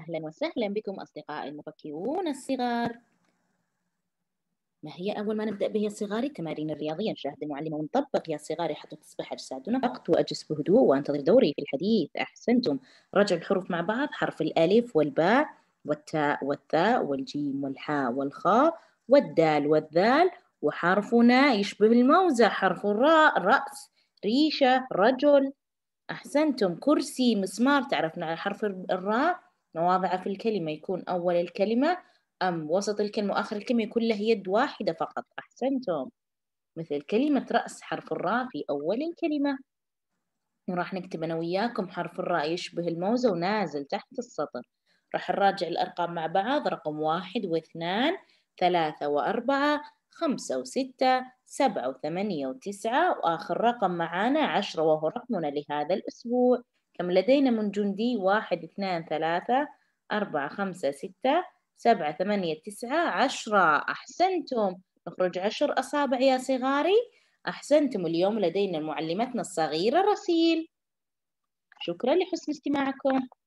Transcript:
أهلا وسهلا بكم أصدقائي المفكرون الصغار ما هي أول ما نبدأ به يا صغاري التمارين الرياضية نشاهد المعلمة ونطبق يا صغاري حتى تصبح أجسادنا وقت وأجلس بهدوء وأنتظر دوري في الحديث أحسنتم رجع الحروف مع بعض حرف الألف والباء والتاء والثاء والجيم والحاء والخاء والدال والذال وحرفنا يشبه الموزة حرف الراء رأس ريشة رجل أحسنتم كرسي مسمار تعرفنا على حرف الراء مواضعة في الكلمة يكون أول الكلمة أم وسط الكلمة وآخر الكلمة يكون له يد واحدة فقط أحسنتم مثل كلمة رأس حرف الراء في أول الكلمة وراح نكتب أنا وياكم حرف الراء يشبه الموزة ونازل تحت السطر راح نراجع الأرقام مع بعض رقم واحد واثنان ثلاثة وأربعة خمسة وستة سبعة وثمانية وتسعة وآخر رقم معانا عشرة وهو رقمنا لهذا الأسبوع كم لدينا من جندي واحد اثنان ثلاثة أربعة خمسة ستة سبعة ثمانية تسعة عشرة أحسنتم نخرج عشر أصابع يا صغاري أحسنتم اليوم لدينا معلمتنا الصغيرة رسيل شكرا لحسن استماعكم